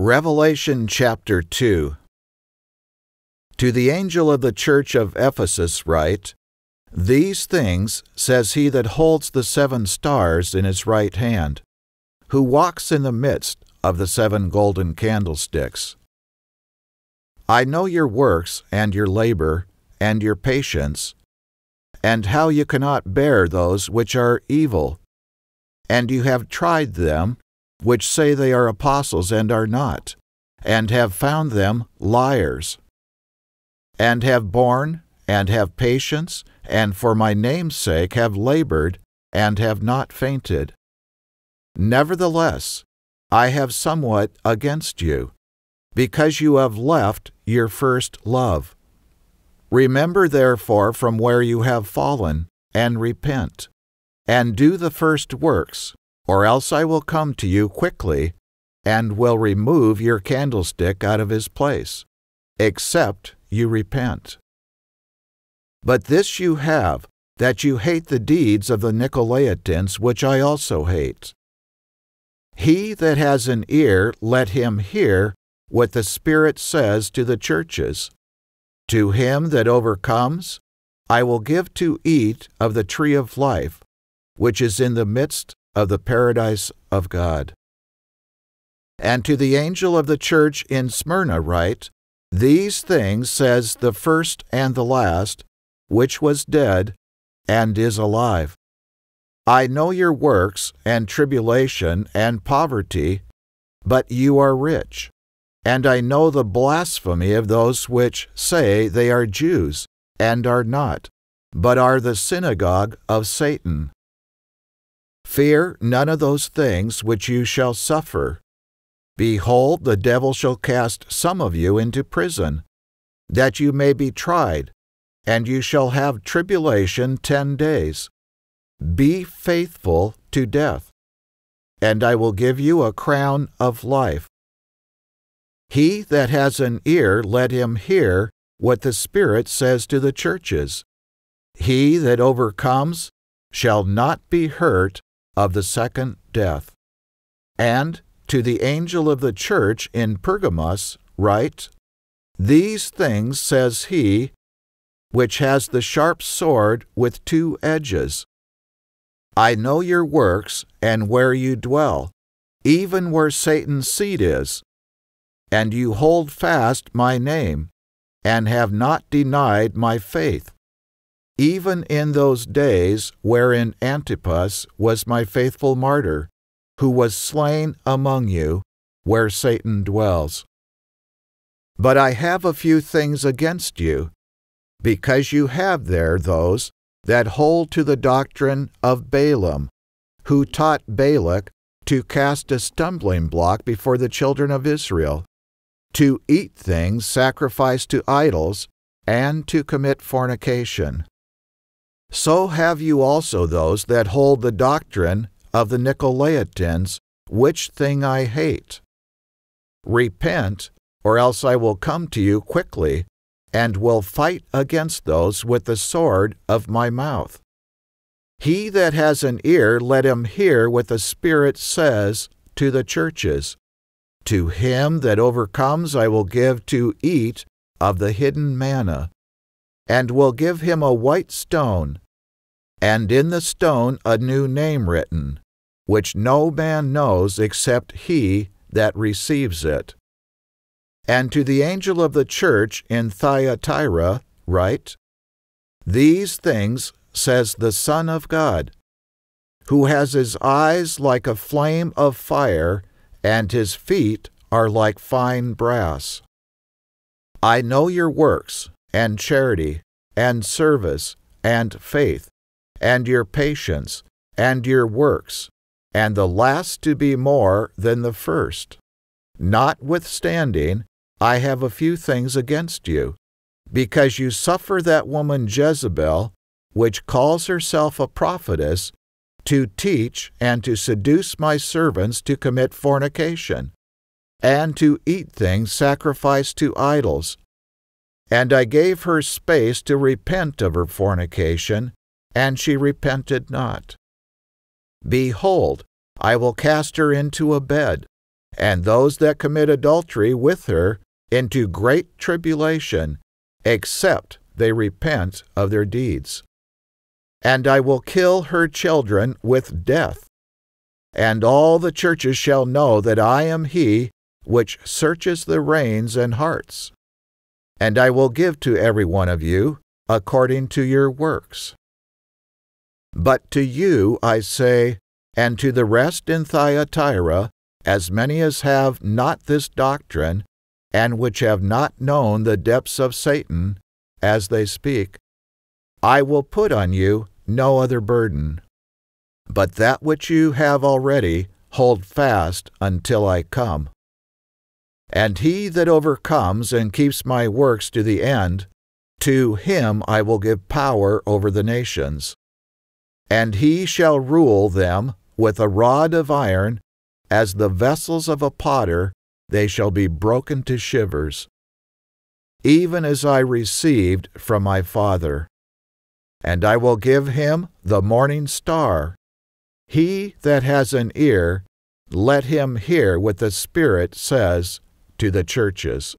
Revelation chapter 2 To the angel of the church of Ephesus write, These things says he that holds the seven stars in his right hand, who walks in the midst of the seven golden candlesticks. I know your works and your labor and your patience, and how you cannot bear those which are evil, and you have tried them which say they are apostles and are not, and have found them liars, and have borne, and have patience, and for my name's sake have labored, and have not fainted. Nevertheless, I have somewhat against you, because you have left your first love. Remember therefore from where you have fallen, and repent, and do the first works, or else I will come to you quickly and will remove your candlestick out of his place, except you repent. But this you have, that you hate the deeds of the Nicolaitans, which I also hate. He that has an ear, let him hear what the Spirit says to the churches. To him that overcomes, I will give to eat of the tree of life, which is in the midst of the paradise of God. And to the angel of the church in Smyrna write, These things says the first and the last, which was dead and is alive. I know your works and tribulation and poverty, but you are rich. And I know the blasphemy of those which say they are Jews and are not, but are the synagogue of Satan. Fear none of those things which you shall suffer. Behold, the devil shall cast some of you into prison, that you may be tried, and you shall have tribulation ten days. Be faithful to death, and I will give you a crown of life. He that has an ear, let him hear what the Spirit says to the churches. He that overcomes shall not be hurt of the second death. And to the angel of the church in Pergamos write, These things says he which has the sharp sword with two edges. I know your works and where you dwell, even where Satan's seat is. And you hold fast my name, and have not denied my faith even in those days wherein Antipas was my faithful martyr, who was slain among you, where Satan dwells. But I have a few things against you, because you have there those that hold to the doctrine of Balaam, who taught Balak to cast a stumbling block before the children of Israel, to eat things sacrificed to idols, and to commit fornication. So have you also those that hold the doctrine of the Nicolaitans, which thing I hate. Repent, or else I will come to you quickly, and will fight against those with the sword of my mouth. He that has an ear, let him hear what the Spirit says to the churches. To him that overcomes, I will give to eat of the hidden manna, and will give him a white stone, and in the stone a new name written, which no man knows except he that receives it. And to the angel of the church in Thyatira write, These things says the Son of God, who has his eyes like a flame of fire, and his feet are like fine brass. I know your works, and charity, and service, and faith, and your patience, and your works, and the last to be more than the first. Notwithstanding, I have a few things against you, because you suffer that woman Jezebel, which calls herself a prophetess, to teach and to seduce my servants to commit fornication, and to eat things sacrificed to idols, and I gave her space to repent of her fornication, and she repented not. Behold, I will cast her into a bed, and those that commit adultery with her into great tribulation, except they repent of their deeds. And I will kill her children with death. And all the churches shall know that I am he which searches the reins and hearts, and I will give to every one of you according to your works. But to you I say, and to the rest in Thyatira, as many as have not this doctrine, and which have not known the depths of Satan, as they speak, I will put on you no other burden. But that which you have already, hold fast until I come. And he that overcomes and keeps my works to the end, to him I will give power over the nations. And he shall rule them with a rod of iron, as the vessels of a potter, they shall be broken to shivers, even as I received from my Father. And I will give him the morning star. He that has an ear, let him hear what the Spirit says to the churches